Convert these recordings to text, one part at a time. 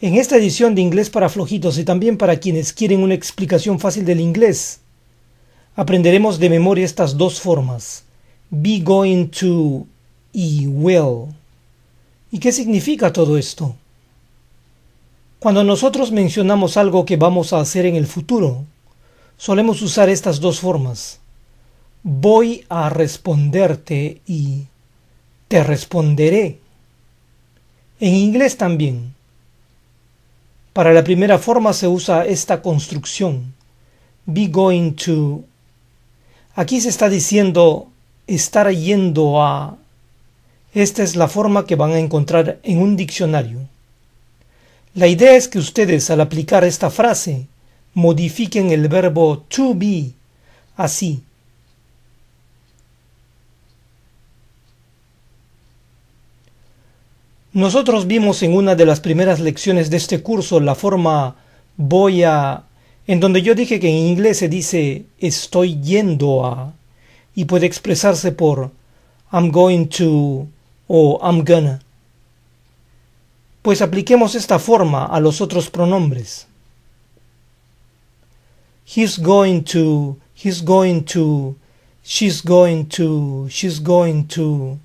En esta edición de Inglés para Flojitos y también para quienes quieren una explicación fácil del inglés, aprenderemos de memoria estas dos formas, be going to y will. ¿Y qué significa todo esto? Cuando nosotros mencionamos algo que vamos a hacer en el futuro, solemos usar estas dos formas. Voy a responderte y te responderé. En inglés también. Para la primera forma se usa esta construcción, be going to. Aquí se está diciendo estar yendo a. Esta es la forma que van a encontrar en un diccionario. La idea es que ustedes al aplicar esta frase modifiquen el verbo to be así. Nosotros vimos en una de las primeras lecciones de este curso la forma voy a, en donde yo dije que en inglés se dice estoy yendo a y puede expresarse por I'm going to o I'm gonna. Pues apliquemos esta forma a los otros pronombres. He's going to, he's going to, she's going to, she's going to.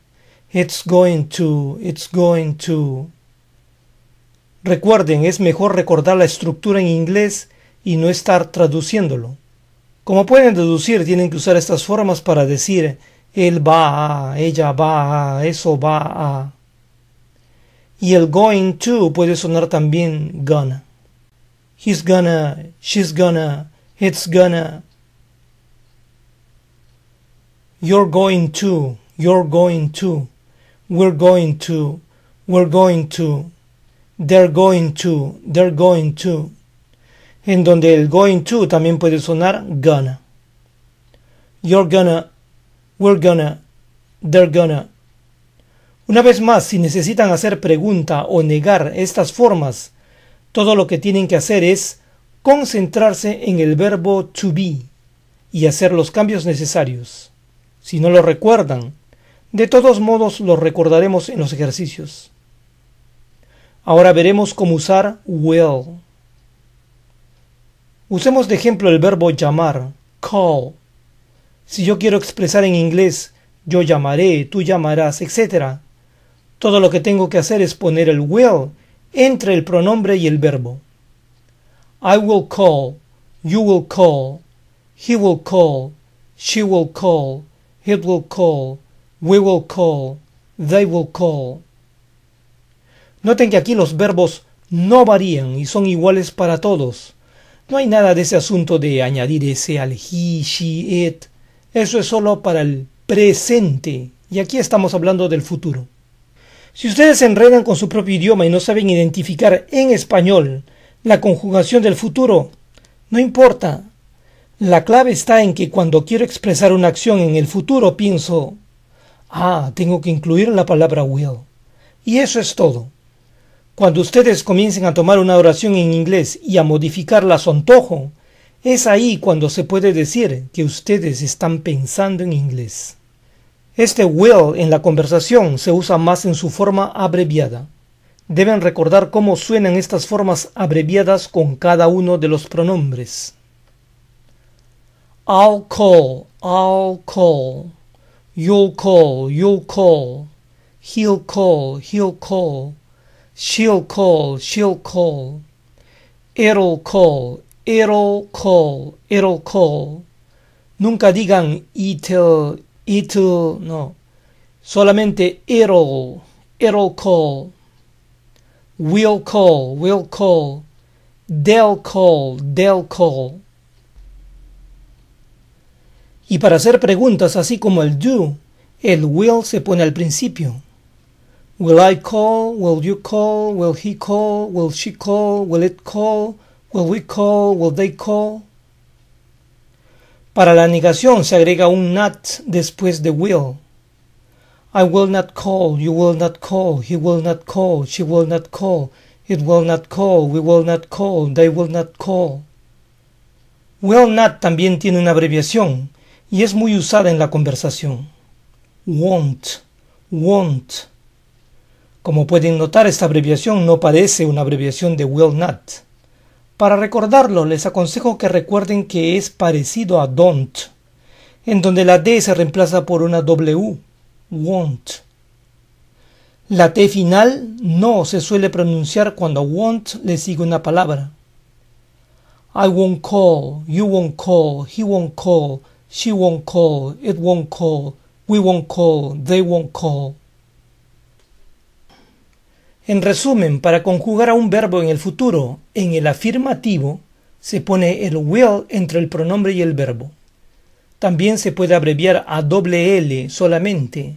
It's going to, it's going to. Recuerden, es mejor recordar la estructura en inglés y no estar traduciéndolo. Como pueden deducir, tienen que usar estas formas para decir él va ella va eso va a. Y el going to puede sonar también gonna. He's gonna, she's gonna, it's gonna. You're going to, you're going to. We're going to. We're going to. They're going to. They're going to. En donde el going to también puede sonar gonna. You're gonna. We're gonna. They're gonna. Una vez más, si necesitan hacer pregunta o negar estas formas, todo lo que tienen que hacer es concentrarse en el verbo to be y hacer los cambios necesarios. Si no lo recuerdan, de todos modos los recordaremos en los ejercicios. Ahora veremos cómo usar will. Usemos de ejemplo el verbo llamar, call. Si yo quiero expresar en inglés yo llamaré, tú llamarás, etc. Todo lo que tengo que hacer es poner el will entre el pronombre y el verbo. I will call, you will call, he will call, she will call, it will call, We will call. They will call. Noten que aquí los verbos no varían y son iguales para todos. No hay nada de ese asunto de añadir ese al he, she, it. Eso es solo para el presente. Y aquí estamos hablando del futuro. Si ustedes se enredan con su propio idioma y no saben identificar en español la conjugación del futuro, no importa. La clave está en que cuando quiero expresar una acción en el futuro pienso Ah, tengo que incluir la palabra will. Y eso es todo. Cuando ustedes comiencen a tomar una oración en inglés y a modificarla a su antojo, es ahí cuando se puede decir que ustedes están pensando en inglés. Este will en la conversación se usa más en su forma abreviada. Deben recordar cómo suenan estas formas abreviadas con cada uno de los pronombres. I'll call, I'll call. You'll call, you'll call. He'll call, he'll call. She'll call, she'll call. It'll call, it'll call, it'll call. Nunca digan it'll, it'll, no. Solamente it'll, it'll call. We'll call, we'll call. They'll call, they'll call. Y para hacer preguntas así como el do, el will se pone al principio. Will I call? Will you call? Will he call? Will she call? Will it call? Will we call? Will they call? Para la negación se agrega un not después de will. I will not call, you will not call, he will not call, she will not call, it will not call, we will not call, they will not call. Will not también tiene una abreviación y es muy usada en la conversación. WON'T WON'T Como pueden notar, esta abreviación no parece una abreviación de will not. Para recordarlo, les aconsejo que recuerden que es parecido a don't, en donde la D se reemplaza por una W, WON'T La T final no se suele pronunciar cuando WON'T le sigue una palabra. I won't call, you won't call, he won't call, She won't call, it won't call, we won't call, they won't call. En resumen, para conjugar a un verbo en el futuro, en el afirmativo, se pone el will entre el pronombre y el verbo. También se puede abreviar a doble L solamente.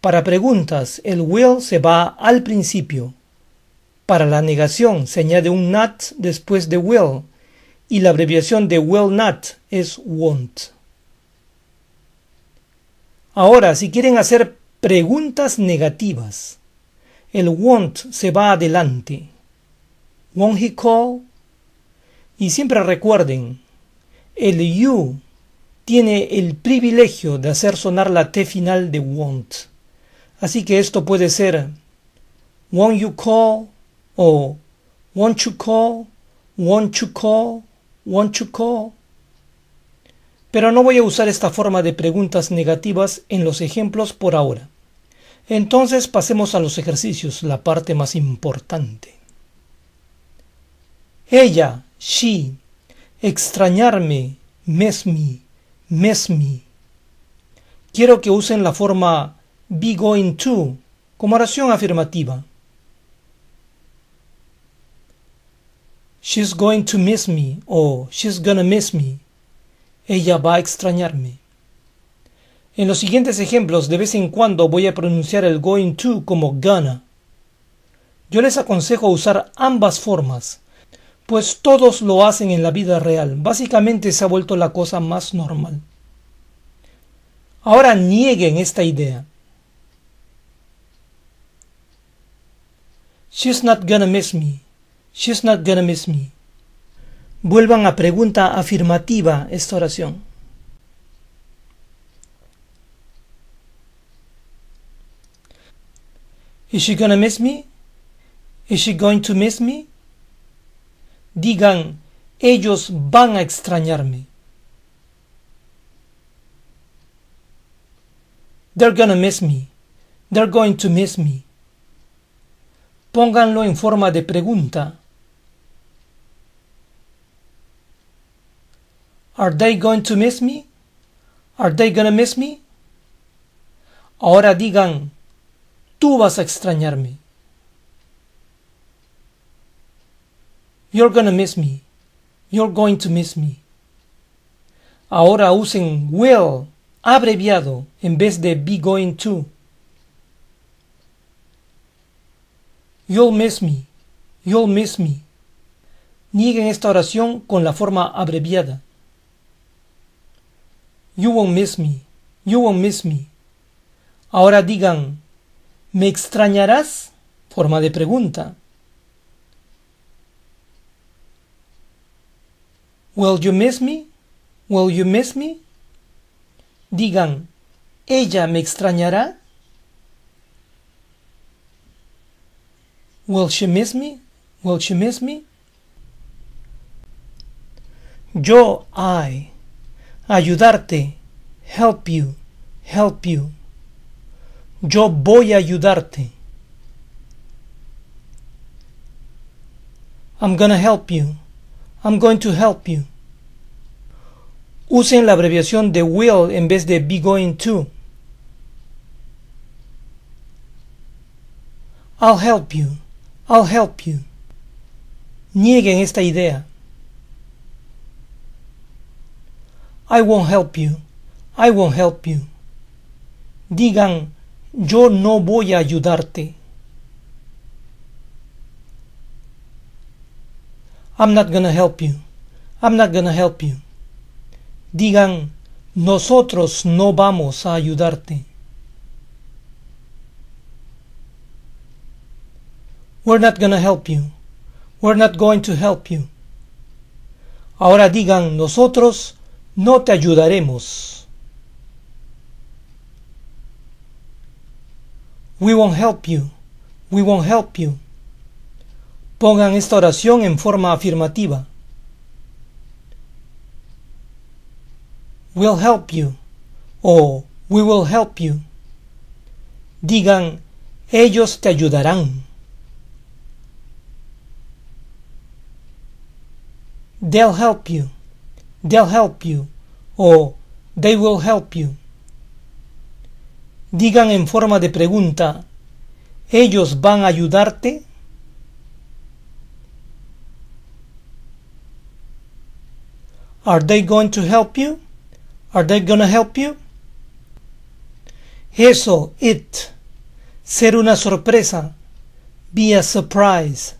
Para preguntas, el will se va al principio. Para la negación, se añade un not después de will y la abreviación de will not es won't. Ahora, si quieren hacer preguntas negativas, el won't se va adelante. Won't he call? Y siempre recuerden, el you tiene el privilegio de hacer sonar la T final de won't. Así que esto puede ser won't you call o won't you call, won't you call want to call? Pero no voy a usar esta forma de preguntas negativas en los ejemplos por ahora. Entonces pasemos a los ejercicios, la parte más importante. Ella, she, extrañarme, miss me, me. Quiero que usen la forma be going to como oración afirmativa. She's going to miss me o she's gonna miss me. Ella va a extrañarme. En los siguientes ejemplos de vez en cuando voy a pronunciar el going to como gonna. Yo les aconsejo usar ambas formas, pues todos lo hacen en la vida real. Básicamente se ha vuelto la cosa más normal. Ahora nieguen esta idea. She's not gonna miss me. She's not gonna miss me. Vuelvan a pregunta afirmativa esta oración. Is she gonna miss me? Is she going to miss me? Digan, ellos van a extrañarme. They're gonna miss me. They're going to miss me. Pónganlo en forma de pregunta. Are they going to miss me? Are they going to miss me? Ahora digan, tú vas a extrañarme. You're going to miss me. You're going to miss me. Ahora usen will abreviado en vez de be going to. You'll miss me. You'll miss me. Nieguen esta oración con la forma abreviada. You won't miss me. You won't miss me. Ahora digan, ¿me extrañarás? Forma de pregunta. Will you miss me? Will you miss me? Digan, ¿ella me extrañará? Will she miss me? Will she miss me? Yo, I ayudarte, help you, help you. Yo voy a ayudarte. I'm gonna help you. I'm going to help you. Usen la abreviación de will en vez de be going to. I'll help you. I'll help you. Nieguen esta idea. I won't help you. I won't help you. Digan, yo no voy a ayudarte. I'm not gonna help you. I'm not gonna help you. Digan, nosotros no vamos a ayudarte. We're not gonna help you. We're not going to help you. Ahora digan, nosotros no te ayudaremos. We won't help you. We won't help you. Pongan esta oración en forma afirmativa. We'll help you. O we will help you. Digan, ellos te ayudarán. They'll help you. They'll help you o They will help you. Digan en forma de pregunta, ¿ellos van a ayudarte? Are they going to help you? Are they going to help you? Eso, it. Ser una sorpresa. Be a surprise.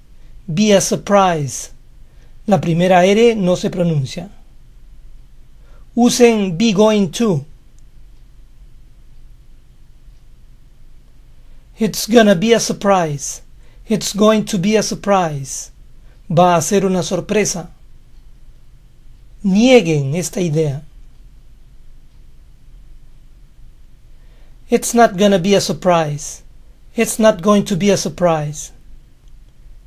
Be a surprise. La primera R no se pronuncia. usen be going to. It's gonna be a surprise. It's going to be a surprise. Va a ser una sorpresa. Nieguen esta idea. It's not gonna be a surprise. It's not going to be a surprise.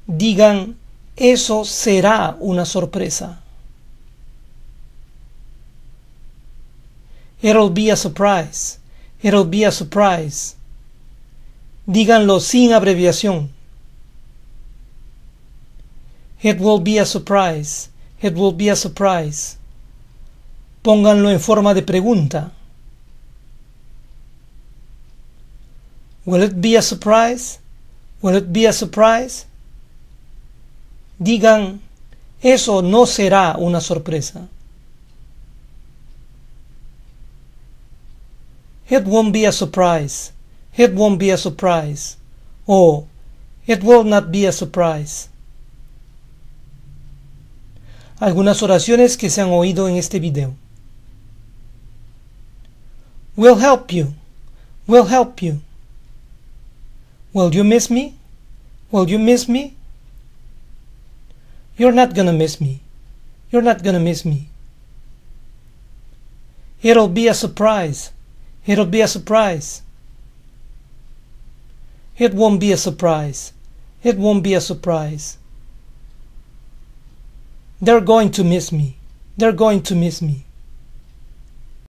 Digan, eso será una sorpresa. It'll be a surprise. It'll be a surprise. Díganlo sin abreviación. It will be a surprise. It will be a surprise. Pónganlo en forma de pregunta. Will it be a surprise? Will it be a surprise? Digan, eso no será una sorpresa. It won't be a surprise. It won't be a surprise. Oh, it will not be a surprise. Algunas oraciones que se han oído en este video. We'll help you. We'll help you. Will you miss me? Will you miss me? You're not gonna miss me. You're not gonna miss me. It'll be a surprise. It'll be a surprise. It won't be a surprise. It won't be a surprise. They're going to miss me. They're going to miss me.